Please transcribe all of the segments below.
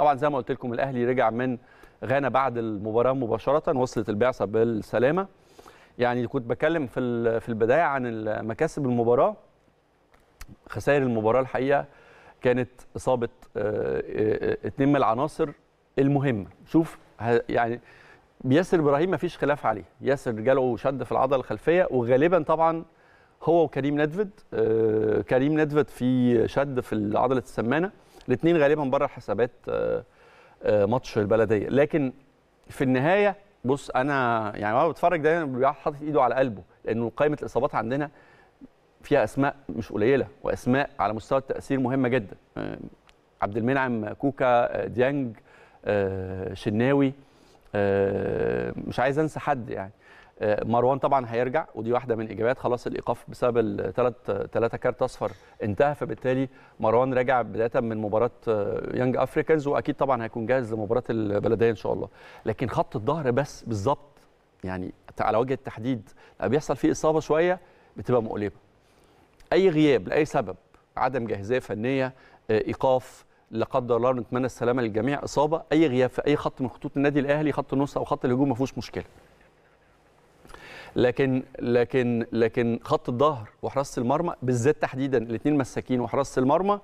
طبعا زي ما قلت لكم الاهلي رجع من غانا بعد المباراه مباشره وصلت البعثه بالسلامه يعني كنت بتكلم في في البدايه عن مكاسب المباراه خسائر المباراه الحقيقه كانت اصابه اثنين آه، آه، من العناصر المهمه شوف يعني ياسر ابراهيم ما فيش خلاف عليه ياسر جاله شد في العضله الخلفيه وغالبا طبعا هو وكريم ندفد آه، كريم ندفد في شد في عضله السمانه الاثنين غالبا بره حسابات آه، آه، ماتش البلديه لكن في النهايه بص انا يعني وانا بتفرج دايما حاطط ايده على قلبه لانه قائمه الاصابات عندنا فيها اسماء مش قليله واسماء على مستوى التاثير مهمه جدا آه، عبد المنعم كوكا ديانج شناوي مش عايز انسى حد يعني آه، مروان طبعا هيرجع ودي واحده من اجابات خلاص الايقاف بسبب الثلاث ثلاثه كارت اصفر انتهى فبالتالي مروان راجع بدايه من مباراه يانج آه، افريكانز واكيد طبعا هيكون جاهز لمباراه البلديه ان شاء الله لكن خط الظهر بس بالظبط يعني على وجه التحديد بيحصل فيه اصابه شويه بتبقى مؤلمه اي غياب لاي سبب عدم جاهزيه فنيه آه، ايقاف لا قدر الله نتمنى السلامه للجميع اصابه اي غياب في اي خط من خطوط النادي الاهلي خط النص او خط الهجوم ما فيهوش مشكله لكن لكن لكن خط الظهر وحراسه المرمى بالذات تحديدا الاثنين مساكين وحراسه المرمى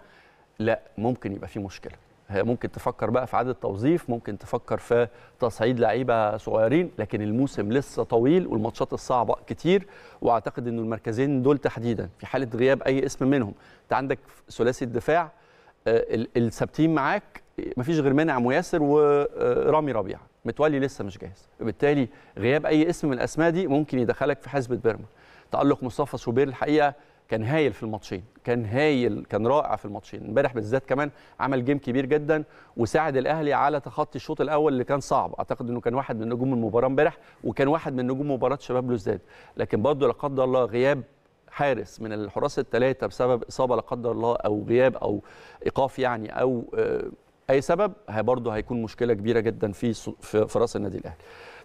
لا ممكن يبقى في مشكله ممكن تفكر بقى في عدد توظيف ممكن تفكر في تصعيد لعيبه صغيرين لكن الموسم لسه طويل والماتشات الصعبه كتير واعتقد انه المركزين دول تحديدا في حاله غياب اي اسم منهم انت عندك ثلاثي الدفاع آه، الثابتين معاك مفيش غير مانع مياسر ورامي آه، ربيعه متولي لسه مش جاهز وبالتالي غياب اي اسم من الاسماء دي ممكن يدخلك في حزبه بيرما تالق مصطفى شوبير الحقيقه كان هايل في الماتشين كان هايل كان رائع في الماتشين امبارح بالذات كمان عمل جيم كبير جدا وساعد الاهلي على تخطي الشوط الاول اللي كان صعب اعتقد انه كان واحد من نجوم المباراه امبارح وكان واحد من نجوم مباراه شباب لوزداد لكن برضه لا قدر الله غياب حارس من الحراس الثلاثه بسبب اصابه لا قدر الله او غياب او ايقاف يعني او آه، اي سبب برضه هيكون مشكله كبيره جدا في في راس النادي الاهلي